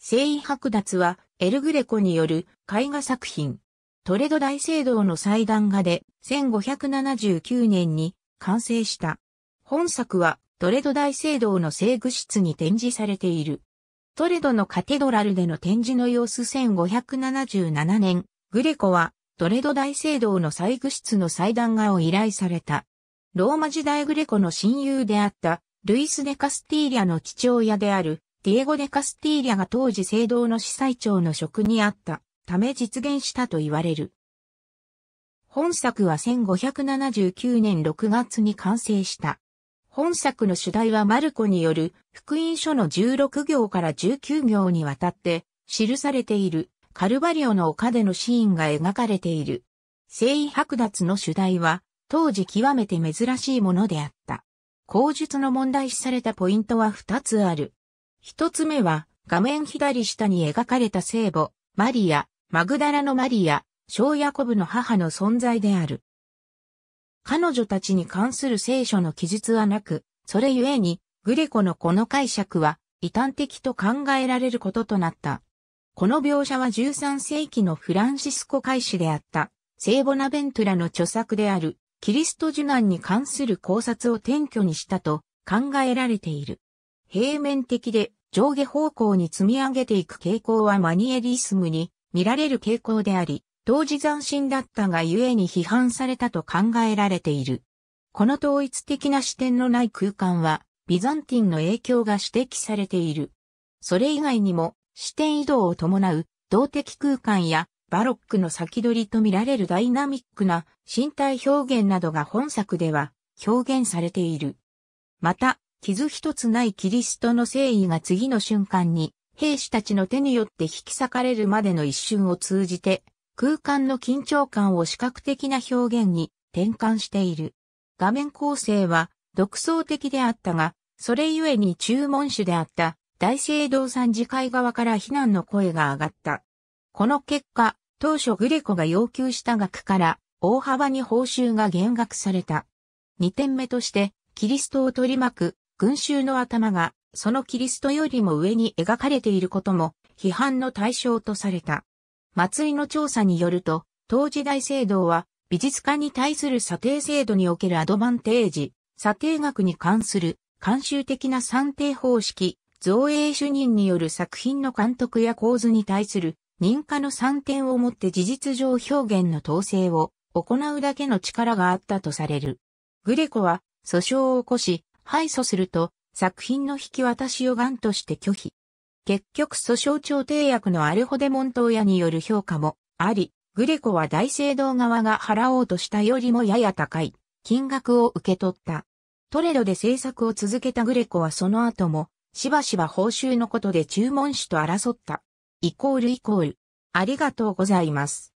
聖意剥奪は、エルグレコによる絵画作品。トレド大聖堂の祭壇画で、1579年に完成した。本作は、トレド大聖堂の聖具室に展示されている。トレドのカテドラルでの展示の様子1577年、グレコは、トレド大聖堂の祭具室の祭壇画を依頼された。ローマ時代グレコの親友であった、ルイス・デ・カスティーリャの父親である、ディエゴ・デ・カスティーリャが当時聖堂の司祭長の職にあったため実現したと言われる。本作は1579年6月に完成した。本作の主題はマルコによる福音書の16行から19行にわたって記されているカルバリオの丘でのシーンが描かれている。聖衣剥奪の主題は当時極めて珍しいものであった。口述の問題視されたポイントは2つある。一つ目は、画面左下に描かれた聖母、マリア、マグダラのマリア、小ヤコブの母の存在である。彼女たちに関する聖書の記述はなく、それゆえに、グレコのこの解釈は、異端的と考えられることとなった。この描写は13世紀のフランシスコ開始であった、聖母ナベントラの著作である、キリスト受難に関する考察を転居にしたと考えられている。平面的で上下方向に積み上げていく傾向はマニエリスムに見られる傾向であり、当時斬新だったがゆえに批判されたと考えられている。この統一的な視点のない空間は、ビザンティンの影響が指摘されている。それ以外にも、視点移動を伴う動的空間やバロックの先取りと見られるダイナミックな身体表現などが本作では表現されている。また、傷一つないキリストの誠意が次の瞬間に、兵士たちの手によって引き裂かれるまでの一瞬を通じて、空間の緊張感を視覚的な表現に転換している。画面構成は独創的であったが、それゆえに注文主であった大聖堂さん次会側から非難の声が上がった。この結果、当初グレコが要求した額から大幅に報酬が減額された。二点目として、キリストを取り巻く群衆の頭が、そのキリストよりも上に描かれていることも、批判の対象とされた。松井の調査によると、当時大聖堂は、美術家に対する査定制度におけるアドバンテージ、査定額に関する慣習的な算定方式、造営主任による作品の監督や構図に対する認可の算点をもって事実上表現の統制を行うだけの力があったとされる。グレコは訴訟を起こし、敗訴すると、作品の引き渡しを願として拒否。結局訴訟調停役のアルホデモントーヤによる評価もあり、グレコは大聖堂側が払おうとしたよりもやや高い金額を受け取った。トレドで制作を続けたグレコはその後も、しばしば報酬のことで注文主と争った。イコールイコール。ありがとうございます。